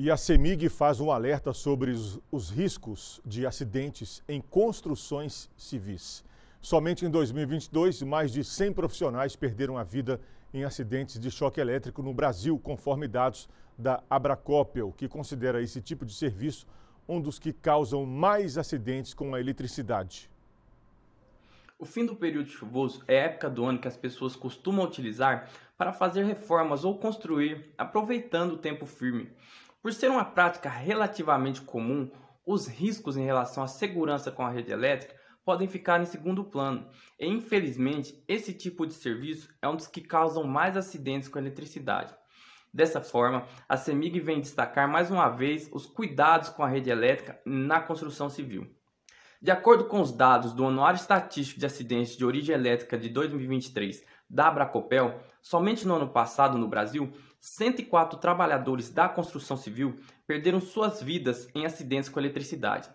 E a CEMIG faz um alerta sobre os, riscos de acidentes em construções civis. Somente em 2022, mais de 100 profissionais perderam a vida em acidentes de choque elétrico no Brasil, conforme dados da Abracopel, que considera esse tipo de serviço um dos que causam mais acidentes com a eletricidade. O fim do período chuvoso é a época do ano que as pessoas costumam utilizar para fazer reformas ou construir, aproveitando o tempo firme. Por ser uma prática relativamente comum, os riscos em relação à segurança com a rede elétrica podem ficar em segundo plano, e infelizmente esse tipo de serviço é um dos que causam mais acidentes com a eletricidade. Dessa forma, a CEMIG vem destacar mais uma vez os cuidados com a rede elétrica na construção civil. De acordo com os dados do Anuário Estatístico de Acidentes de Origem Elétrica de 2023 da Abracopel, somente no ano passado no Brasil 104 trabalhadores da construção civil perderam suas vidas em acidentes com eletricidade.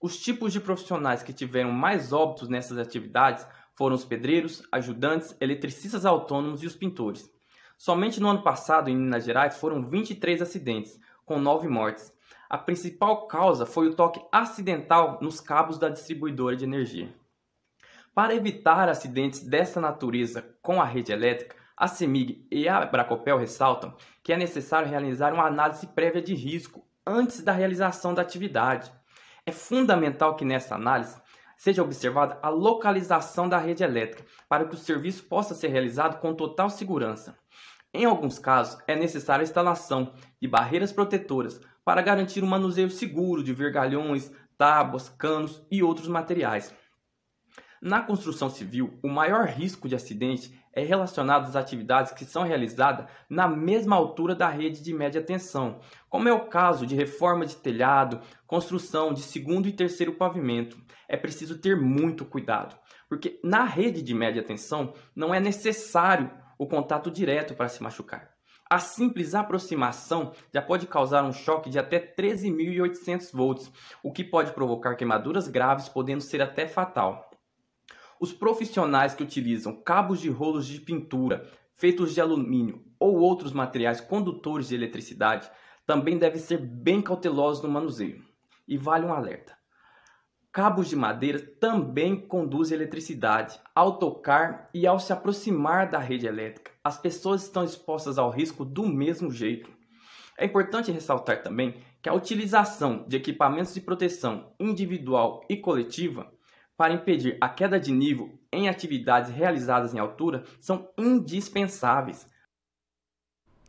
Os tipos de profissionais que tiveram mais óbitos nessas atividades foram os pedreiros, ajudantes, eletricistas autônomos e os pintores. Somente no ano passado, em Minas Gerais, foram 23 acidentes, com 9 mortes. A principal causa foi o toque acidental nos cabos da distribuidora de energia. Para evitar acidentes dessa natureza com a rede elétrica, a CEMIG e a Bracopel ressaltam que é necessário realizar uma análise prévia de risco antes da realização da atividade. É fundamental que nessa análise seja observada a localização da rede elétrica para que o serviço possa ser realizado com total segurança. Em alguns casos, é necessária a instalação de barreiras protetoras para garantir o manuseio seguro de vergalhões, tábuas, canos e outros materiais. Na construção civil, o maior risco de acidente é relacionado às atividades que são realizadas na mesma altura da rede de média tensão, como é o caso de reforma de telhado, construção de segundo e terceiro pavimento. É preciso ter muito cuidado, porque na rede de média tensão não é necessário o contato direto para se machucar. A simples aproximação já pode causar um choque de até 13.800 volts, o que pode provocar queimaduras graves, podendo ser até fatal. Os profissionais que utilizam cabos de rolos de pintura feitos de alumínio ou outros materiais condutores de eletricidade também devem ser bem cautelosos no manuseio. E vale um alerta: cabos de madeira também conduzem eletricidade ao tocar e ao se aproximar da rede elétrica. As pessoas estão expostas ao risco do mesmo jeito. É importante ressaltar também que a utilização de equipamentos de proteção individual e coletiva para impedir a queda de nível em atividades realizadas em altura são indispensáveis